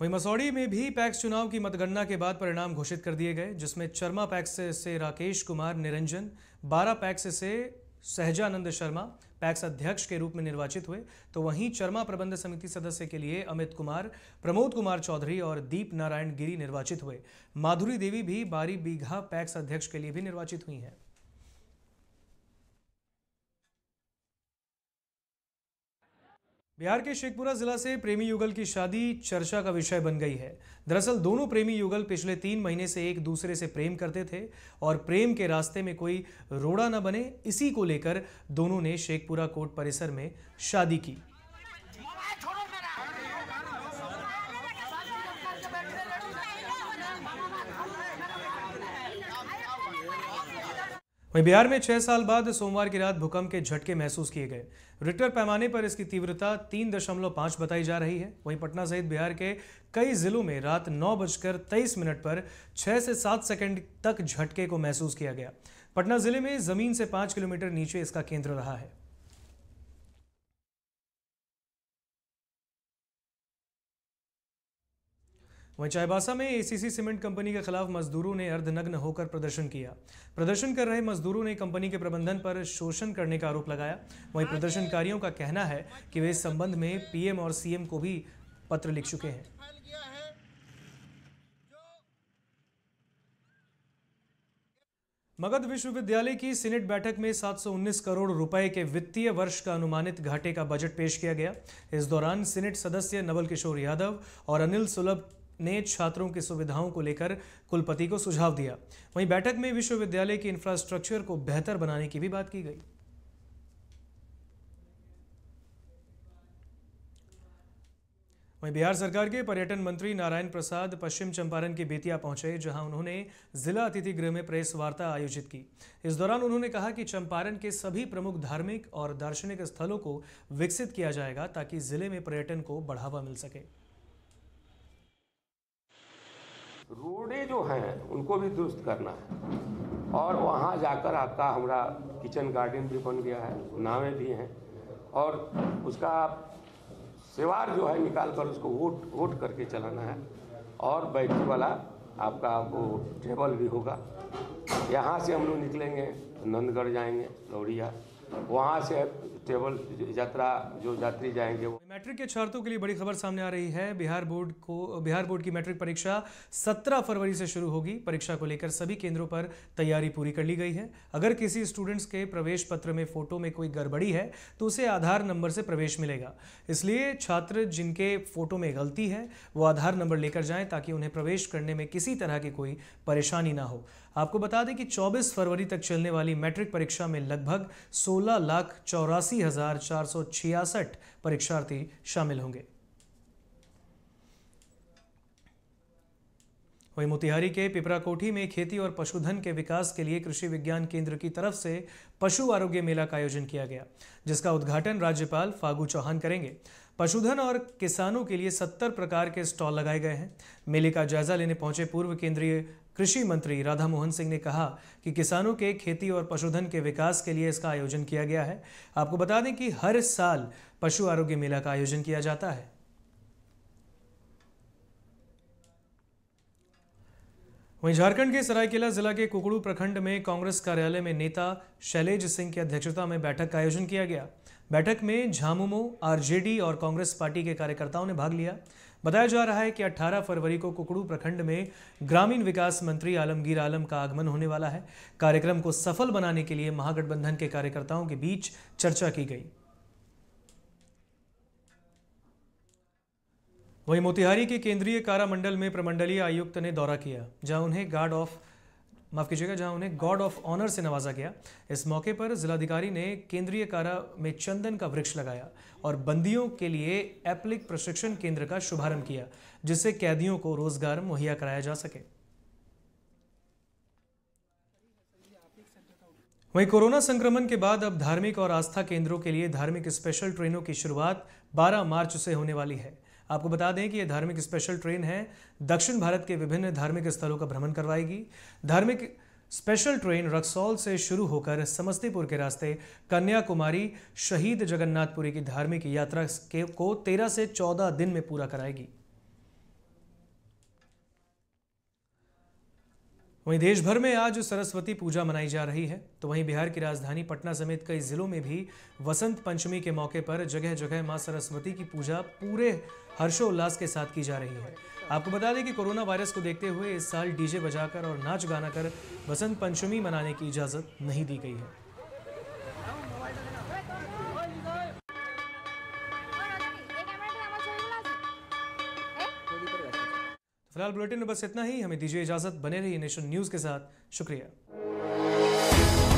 वहीं मसौड़ी में भी पैक्स चुनाव की मतगणना के बाद परिणाम घोषित कर दिए गए जिसमें चरमा पैक्स से राकेश कुमार निरंजन बारह पैक्स से सहजानंद शर्मा पैक्स अध्यक्ष के रूप में निर्वाचित हुए तो वहीं चरमा प्रबंध समिति सदस्य के लिए अमित कुमार प्रमोद कुमार चौधरी और दीप नारायण गिरी निर्वाचित हुए माधुरी देवी भी बारी बीघा पैक्स अध्यक्ष के लिए भी निर्वाचित हुई हैं बिहार के शेखपुरा जिला से प्रेमी युगल की शादी चर्चा का विषय बन गई है दरअसल दोनों प्रेमी युगल पिछले तीन महीने से एक दूसरे से प्रेम करते थे और प्रेम के रास्ते में कोई रोड़ा न बने इसी को लेकर दोनों ने शेखपुरा कोर्ट परिसर में शादी की वहीं बिहार में छह साल बाद सोमवार की रात भूकंप के झटके महसूस किए गए रिक्टर पैमाने पर इसकी तीव्रता तीन दशमलव पांच बताई जा रही है वहीं पटना सहित बिहार के कई जिलों में रात नौ बजकर तेईस मिनट पर छह से सात सेकंड तक झटके को महसूस किया गया पटना जिले में जमीन से पांच किलोमीटर नीचे इसका केंद्र रहा है वहीं चाईबासा में एसीसी सीमेंट कंपनी के खिलाफ मजदूरों ने अर्धनग्न होकर प्रदर्शन किया प्रदर्शन कर रहे मजदूरों ने कंपनी के प्रबंधन पर शोषण करने का आरोप लगाया वहीं प्रदर्शनकारियों का कहना है कि वे इस संबंध में पीएम और सीएम को भी पत्र लिख चुके हैं मगध विश्वविद्यालय की सीनेट बैठक में 719 करोड़ रुपए के वित्तीय वर्ष का अनुमानित घाटे का बजट पेश किया गया इस दौरान सीनेट सदस्य नवल किशोर यादव और अनिल सुलभ ने छात्रों की सुविधाओं को लेकर कुलपति को सुझाव दिया वहीं बैठक में विश्वविद्यालय के इंफ्रास्ट्रक्चर को बेहतर बनाने की भी बात की गई वहीं बिहार सरकार के पर्यटन मंत्री नारायण प्रसाद पश्चिम चंपारण के बेतिया पहुंचे जहां उन्होंने जिला अतिथि गृह में प्रेस वार्ता आयोजित की इस दौरान उन्होंने कहा कि चंपारण के सभी प्रमुख धार्मिक और दार्शनिक स्थलों को विकसित किया जाएगा ताकि जिले में पर्यटन को बढ़ावा मिल सके जो हैं उनको भी दुरुस्त करना है और वहाँ जाकर आपका हमारा किचन गार्डन भी बन गया है नावें भी हैं और उसका सेवार जो है निकाल कर उसको वोट वोट करके चलाना है और बैठने वाला आपका वो टेबल भी होगा यहाँ से हम लोग निकलेंगे नंदगढ़ जाएंगे लौड़िया वहाँ से टेबल यात्रा जो यात्री जाएंगे वो मैट्रिक के छात्रों के लिए बड़ी खबर सामने आ रही है बिहार बोर्ड को बिहार बोर्ड की मैट्रिक परीक्षा 17 फरवरी से शुरू होगी परीक्षा को लेकर सभी केंद्रों पर तैयारी पूरी कर ली गई है अगर किसी स्टूडेंट्स के प्रवेश पत्र में फोटो में कोई गड़बड़ी है तो उसे आधार नंबर से प्रवेश मिलेगा इसलिए छात्र जिनके फोटो में गलती है वो आधार नंबर लेकर जाएं ताकि उन्हें प्रवेश करने में किसी तरह की कोई परेशानी ना हो आपको बता दें कि 24 फरवरी तक चलने वाली मैट्रिक परीक्षा में लगभग सो सोलह लाख चौरासी हजार चार सौ छियासठ परीक्षार्थी शामिल होंगे वहीं मोतिहारी के पिपराकोठी में खेती और पशुधन के विकास के लिए कृषि विज्ञान केंद्र की तरफ से पशु आरोग्य मेला का आयोजन किया गया जिसका उद्घाटन राज्यपाल फागू चौहान करेंगे पशुधन और किसानों के लिए सत्तर प्रकार के स्टॉल लगाए गए हैं मेले का जायजा लेने पहुंचे पूर्व केंद्रीय कृषि मंत्री राधा मोहन सिंह ने कहा कि किसानों के खेती और पशुधन के विकास के लिए इसका आयोजन किया गया है आपको बता दें कि हर साल पशु आरोग्य मेला का आयोजन किया जाता है वहीं झारखंड के सरायकेला जिला के कुकड़ू प्रखंड में कांग्रेस कार्यालय में नेता शैलेज सिंह की अध्यक्षता में बैठक का आयोजन किया गया बैठक में झामुमो आरजेडी और कांग्रेस पार्टी के कार्यकर्ताओं ने भाग लिया बताया जा रहा है कि 18 फरवरी को कुकड़ू प्रखंड में ग्रामीण विकास मंत्री आलमगीर आलम का आगमन होने वाला है कार्यक्रम को सफल बनाने के लिए महागठबंधन के कार्यकर्ताओं के बीच चर्चा की गई वहीं मोतिहारी के केंद्रीय कारामंडल में प्रमंडलीय आयुक्त ने दौरा किया जहां उन्हें गार्ड ऑफ माफ़ कीजिएगा जहां उन्हें गॉड ऑफ ऑनर से नवाजा गया इस मौके पर जिलाधिकारी ने केंद्रीय कारा में चंदन का वृक्ष लगाया और बंदियों के लिए एप्लिक प्रशिक्षण केंद्र का शुभारंभ किया जिससे कैदियों को रोजगार मुहैया कराया जा सके वहीं कोरोना संक्रमण के बाद अब धार्मिक और आस्था केंद्रों के लिए धार्मिक स्पेशल ट्रेनों की शुरुआत 12 मार्च से होने वाली है आपको बता दें कि यह धार्मिक स्पेशल ट्रेन है दक्षिण भारत के विभिन्न धार्मिक स्थलों का भ्रमण करवाएगी धार्मिक स्पेशल ट्रेन रक्सौल से शुरू होकर समस्तीपुर के रास्ते कन्याकुमारी शहीद जगन्नाथपुरी की धार्मिक यात्रा के को तेरह से चौदह दिन में पूरा कराएगी वहीं देश भर में आज सरस्वती पूजा मनाई जा रही है तो वहीं बिहार की राजधानी पटना समेत कई जिलों में भी वसंत पंचमी के मौके पर जगह जगह मां सरस्वती की पूजा पूरे हर्षोल्लास के साथ की जा रही है आपको बता दें कि कोरोना वायरस को देखते हुए इस साल डीजे बजाकर और नाच गाना कर वसंत पंचमी मनाने की इजाज़त नहीं दी गई है फिलहाल बुलेटिन में बस इतना ही हमें दीजिए इजाजत बने रही नेशन न्यूज के साथ शुक्रिया